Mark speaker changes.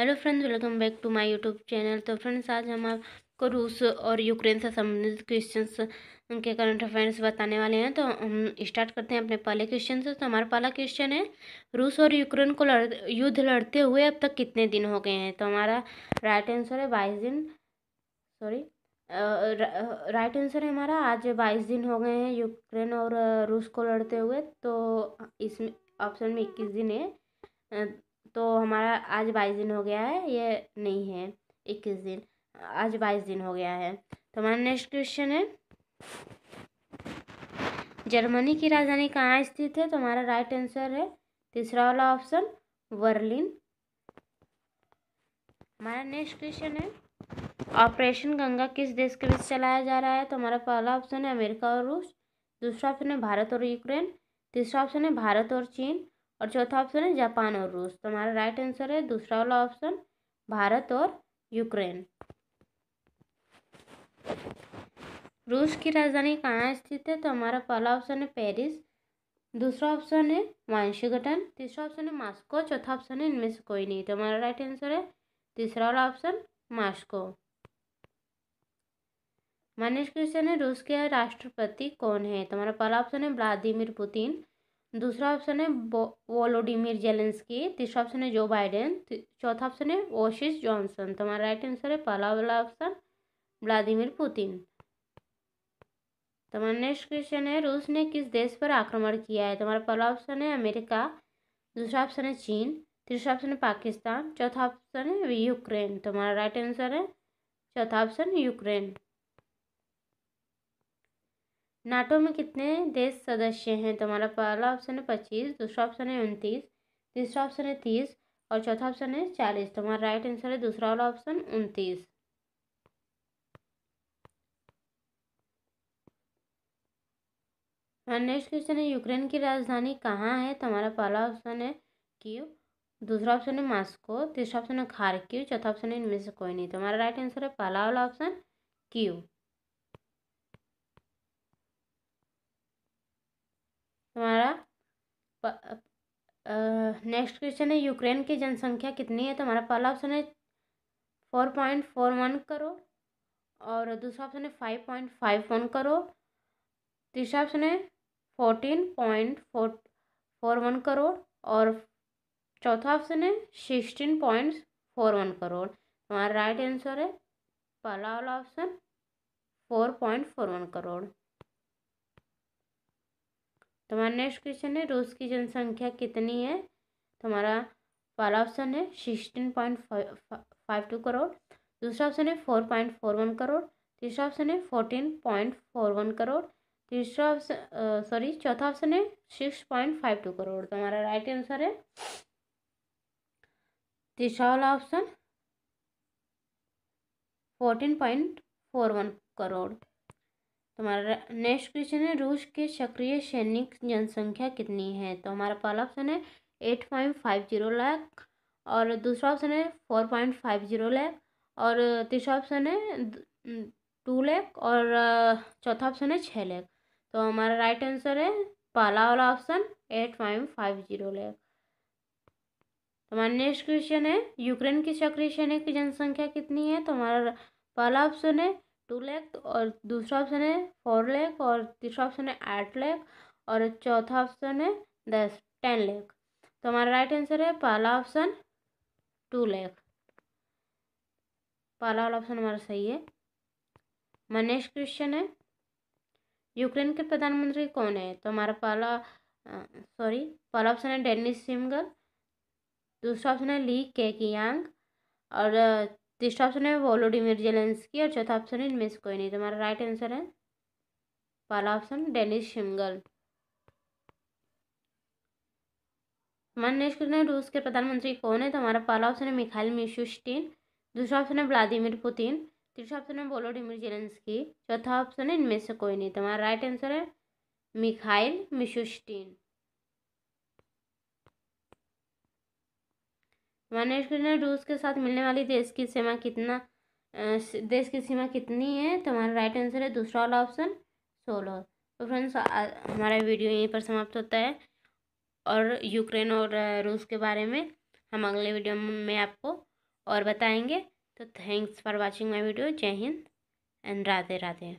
Speaker 1: hello friends welcome back to my YouTube channel तो friends आज हम आपको रूस और यूक्रेन से संबंधित क्वेश्चन के करंट अफेयर्स बताने वाले हैं तो हम स्टार्ट करते हैं अपने पहले क्वेश्चन से तो हमारा पहला क्वेश्चन है रूस और यूक्रेन को लड़ युद्ध लड़ते हुए अब तक कितने दिन हो गए हैं तो हमारा राइट आंसर है बाईस दिन सॉरी राइट आंसर है हमारा आज बाईस दिन हो गए हैं यूक्रेन और रूस को लड़ते हुए तो इसमें ऑप्शन में इक्कीस दिन है तो हमारा आज बाईस दिन हो गया है ये नहीं है इक्कीस दिन आज बाईस दिन हो गया है तो हमारा नेक्स्ट क्वेश्चन है जर्मनी की राजधानी कहाँ स्थित है तो हमारा राइट आंसर है तीसरा वाला ऑप्शन वर्लिन हमारा नेक्स्ट क्वेश्चन है ऑपरेशन गंगा किस देश के बीच चलाया जा रहा है तो हमारा पहला ऑप्शन है अमेरिका और रूस दूसरा ऑप्शन है भारत और यूक्रेन तीसरा ऑप्शन है भारत और चीन और चौथा ऑप्शन है जापान और रूस तो हमारा राइट आंसर है दूसरा वाला ऑप्शन भारत और यूक्रेन रूस की राजधानी कहाँ स्थित है तो हमारा पहला ऑप्शन है पेरिस दूसरा ऑप्शन है वांशीघटन तीसरा ऑप्शन है मास्को चौथा ऑप्शन है इनमें से कोई नहीं तो हमारा राइट आंसर है तीसरा वाला ऑप्शन मास्को मनीष क्वेश्चन है रूस के राष्ट्रपति कौन है तो हमारा पहला ऑप्शन है व्लादिमिर पुतिन दूसरा ऑप्शन है वोलोडिमिर जेलेंसकी तीसरा ऑप्शन है जो बाइडेन चौथा ऑप्शन है ओशिस जॉनसन तो हमारा राइट आंसर है पहला वाला ऑप्शन व्लादिमिर पुतिन तो हमारा नेक्स्ट क्वेश्चन है रूस ने किस देश पर आक्रमण किया है तुम्हारा पहला ऑप्शन है अमेरिका दूसरा ऑप्शन है चीन तीसरा ऑप्शन है पाकिस्तान चौथा ऑप्शन है यूक्रेन तुम्हारा राइट आंसर है चौथा ऑप्शन यूक्रेन नाटो में कितने देश सदस्य हैं तो हमारा पहला ऑप्शन है पच्चीस दूसरा ऑप्शन है उनतीस तीसरा ऑप्शन है तीस और चौथा ऑप्शन है चालीस तो हमारा राइट आंसर है दूसरा वाला ऑप्शन उनतीस हमारा नेक्स्ट क्वेश्चन है यूक्रेन की राजधानी कहाँ है तो हमारा पहला ऑप्शन है क्यू दूसरा ऑप्शन है मास्को तीसरा ऑप्शन है क्यू चौथा ऑप्शन है इनमें से कोई नहीं तो हमारा राइट आंसर है पहला वाला ऑप्शन क्यू तुम्हारा नेक्स्ट क्वेश्चन है यूक्रेन की जनसंख्या कितनी है तो हमारा पहला ऑप्शन है four point four one crore और दूसरा ऑप्शन है five point five one crore तीसरा ऑप्शन है fourteen point four four one crore और चौथा ऑप्शन है sixteen point four one crore हमारा राइट आंसर है पहला वाला option four point four one crore तो हमारा नेक्स्ट क्वेश्चन है रूस की जनसंख्या कितनी है तो हमारा पहला ऑप्शन है sixteen point five two crore दूसरा ऑप्शन है four point four one crore तीसरा ऑप्शन है fourteen point four one crore तीसरा ऑप्शन सॉरी चौथा ऑप्शन है six point five two crore तो हमारा राइट आंसर है तीसरा वाला option fourteen point four one crore तो हमारा नेक्स्ट क्वेश्चन है रूस के सक्रिय सैनिक जनसंख्या कितनी है तो हमारा पहला ऑप्शन है eight point five zero lakh और दूसरा ऑप्शन है four point five zero lakh और तीसरा ऑप्शन है टू लैख और चौथा ऑप्शन है छः लैख तो हमारा राइट आंसर है पहला वाला option eight point five zero lakh तो हमारा नेक्स्ट क्वेश्चन है यूक्रेन की सक्रिय सैनिक की जनसंख्या कितनी है तो हमारा पहला ऑप्शन है टू लैख और दूसरा ऑप्शन है फोर लैख और तीसरा ऑप्शन है आठ लैख और चौथा ऑप्शन है दस टेन लैख तो हमारा राइट आंसर है पहला ऑप्शन टू लैख पहला वाला ऑप्शन हमारा सही है मनीष क्रिश्चन है यूक्रेन के प्रधानमंत्री कौन है तो हमारा पहला सॉरी पहला ऑप्शन है डेनिस सिमगल दूसरा ऑप्शन है ली केकियांग और तीसरा ऑप्शन है वोलोडिमिर जेलेंसकी और चौथा ऑप्शन है इनमें से कोई नहीं तुम्हारा राइट आंसर है पहला ऑप्शन डेनिस शिमगल हमारा नेक्स्ट क्वेश्चन है रूस के प्रधानमंत्री कौन है तो हमारा पहला ऑप्शन है मिखाइल मिशुस्टिन दूसरा ऑप्शन है व्लादिमिर पुतिन तीसरा ऑप्शन है वोलोडिमिर जेलेंसकी चौथा ऑप्शन है इनमें से कोई नहीं तो हमारा राइट आंसर है मिखाइल मिशुस्टिन वानेश ने रूस के साथ मिलने वाली देश की सीमा कितना देश की सीमा कितनी है तो हमारा राइट आंसर है दूसरा वाला ऑप्शन सोलह तो फ्रेंड्स हमारा वीडियो यहीं पर समाप्त होता है और यूक्रेन और रूस के बारे में हम अगले वीडियो में आपको और बताएंगे तो thanks for watching my video जय हिंद एंड राधे राधे